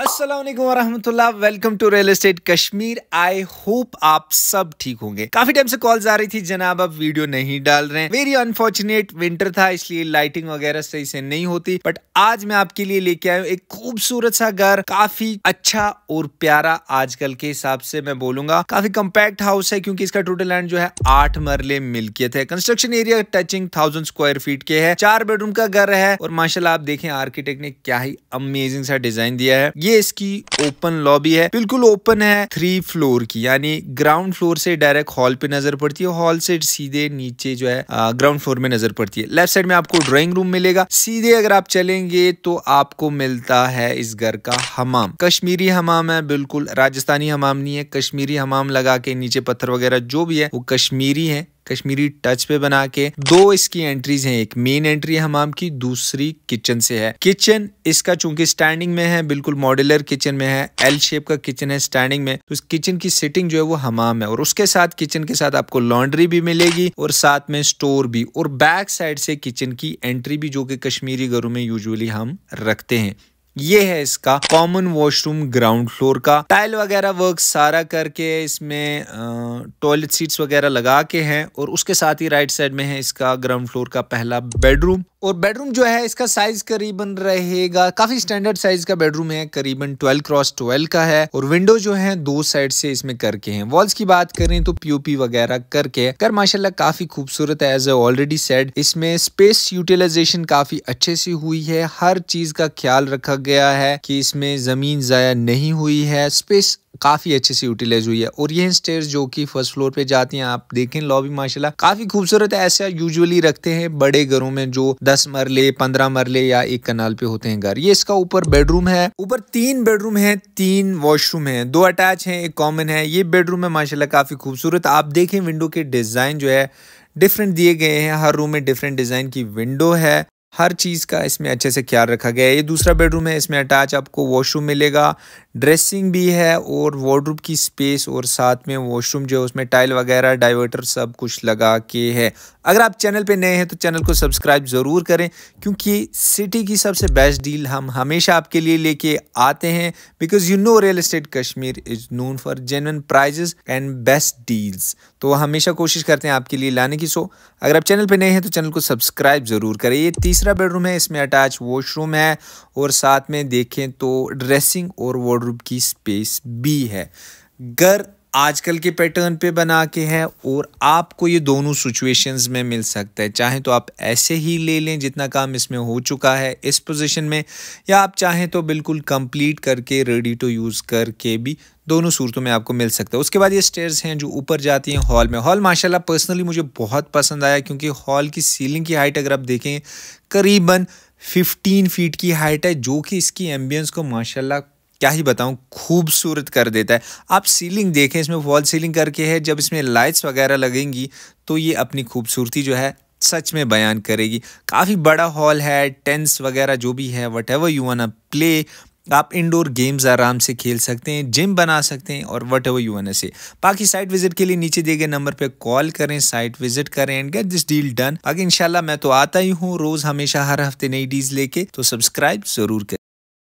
असलम वरहमतुल्ला welcome to real estate Kashmir I hope आप सब ठीक होंगे काफी टाइम से कॉल्स आ रही थी जनाब अब वीडियो नहीं डाल रहे हैं वेरी अनफॉर्चुनेट विंटर था इसलिए लाइटिंग वगैरह सही से नहीं होती बट आज मैं आपके लिए लेके आया हूँ एक खूबसूरत सा घर काफी अच्छा और प्यारा आजकल के हिसाब से मैं बोलूंगा काफी कम्पैक्ट हाउस है क्योंकि इसका टोटल लैंड जो है आठ मरले मिल्कियत है construction area touching thousand square feet के है चार बेडरूम का घर है और माशाला आप देखें आर्किटेक्ट ने क्या ही अमेजिंग सा डिजाइन दिया है ये ये इसकी ओपन लॉबी है बिल्कुल ओपन है थ्री फ्लोर की यानी ग्राउंड फ्लोर से डायरेक्ट हॉल पे नजर पड़ती है हॉल से सीधे नीचे जो है ग्राउंड फ्लोर में नजर पड़ती है लेफ्ट साइड में आपको ड्राइंग रूम मिलेगा सीधे अगर आप चलेंगे तो आपको मिलता है इस घर का हमाम कश्मीरी हमाम है बिल्कुल राजस्थानी हमाम नहीं है कश्मीरी हमाम लगा के नीचे पत्थर वगैरह जो भी है वो कश्मीरी है कश्मीरी टच पे बना के दो इसकी एंट्रीज हैं एक मेन एंट्री है हमाम की दूसरी किचन से है किचन इसका चूंकि स्टैंडिंग में है बिल्कुल मॉड्यूलर किचन में है एल शेप का किचन है स्टैंडिंग में तो इस किचन की सिटिंग जो है वो हमाम है और उसके साथ किचन के साथ आपको लॉन्ड्री भी मिलेगी और साथ में स्टोर भी और बैक साइड से किचन की एंट्री भी जो कि कश्मीरी घरों में यूजली हम रखते हैं ये है इसका कॉमन वॉशरूम ग्राउंड फ्लोर का टाइल वगैरह वर्क सारा करके इसमें टॉयलेट सीट्स वगैरह लगा के हैं और उसके साथ ही राइट साइड में है इसका ग्राउंड फ्लोर का पहला बेडरूम और बेडरूम जो है इसका साइज करीबन रहेगा काफी स्टैंडर्ड साइज का बेडरूम है करीबन 12 क्रॉस 12 का है और विंडो जो है दो साइड से इसमें करके हैं वॉल्स की बात करें तो पीओपी वगैरह करके कर माशाल्लाह काफी खूबसूरत है एज ए ऑलरेडी सेड इसमें स्पेस यूटिलाइजेशन काफी अच्छे से हुई है हर चीज का ख्याल रखा गया है की इसमें जमीन जाया नहीं हुई है स्पेस काफ़ी अच्छे से यूटिलाइज हुई है और ये स्टेयर जो कि फर्स्ट फ्लोर पे जाती हैं आप देखें लॉबी माशाल्लाह काफ़ी खूबसूरत है ऐसा यूजुअली रखते हैं बड़े घरों में जो दस मरले पंद्रह मरले या एक कनाल पे होते हैं घर ये इसका ऊपर बेडरूम है ऊपर तीन बेडरूम है तीन वॉशरूम है दो अटैच है एक कॉमन है ये बेडरूम है माशाला काफ़ी खूबसूरत आप देखें विंडो के डिज़ाइन जो है डिफरेंट दिए गए हैं हर रूम में डिफरेंट डिज़ाइन की विंडो है हर चीज़ का इसमें अच्छे से ख्याल रखा गया है ये दूसरा बेडरूम है इसमें अटैच आपको वॉशरूम मिलेगा ड्रेसिंग भी है और वार्डरूम की स्पेस और साथ में वॉशरूम जो है उसमें टाइल वगैरह डाइवर्टर सब कुछ लगा के है अगर आप चैनल पे नए हैं तो चैनल को सब्सक्राइब ज़रूर करें क्योंकि सिटी की सबसे बेस्ट डील हम हमेशा आपके लिए लेके आते हैं because you know real estate Kashmir is known for genuine prices and best deals तो हमेशा कोशिश करते हैं आपके लिए लाने की सो अगर आप चैनल पर नए हैं तो चैनल को सब्सक्राइब ज़रूर करें ये तीस तीसरा बेडरूम है इसमें अटैच वॉशरूम है और साथ में देखें तो ड्रेसिंग और वार्डरूम की स्पेस भी है घर आजकल के पैटर्न पे बना के है और आपको ये दोनों सिचुएशंस में मिल सकता है चाहे तो आप ऐसे ही ले लें जितना काम इसमें हो चुका है इस पोजीशन में या आप चाहें तो बिल्कुल कंप्लीट करके रेडी टू यूज़ करके भी दोनों सूरतों में आपको मिल सकता है उसके बाद ये स्टेयर्स हैं जो ऊपर जाती हैं हॉल में हॉल माशाल्लाह पर्सनली मुझे बहुत पसंद आया क्योंकि हॉल की सीलिंग की हाइट अगर आप देखें करीबन 15 फीट की हाइट है जो कि इसकी एम्बियंस को माशाल्लाह क्या ही बताऊँ खूबसूरत कर देता है आप सीलिंग देखें इसमें वॉल सीलिंग करके है जब इसमें लाइट्स वगैरह लगेंगी तो ये अपनी खूबसूरती जो है सच में बयान करेगी काफ़ी बड़ा हॉल है टेंस वगैरह जो भी है whatever you want play आप इंडोर गेम्स आराम से खेल सकते हैं जिम बना सकते हैं और वट एवर यू वन से बाकी साइट विजिट के लिए नीचे दिए गए नंबर पे कॉल करें साइट विजिट करें and get this deal done बाकी इंशाल्लाह मैं तो आता ही हूँ रोज हमेशा हर हफ्ते नई डीज लेके तो सब्सक्राइब जरूर करें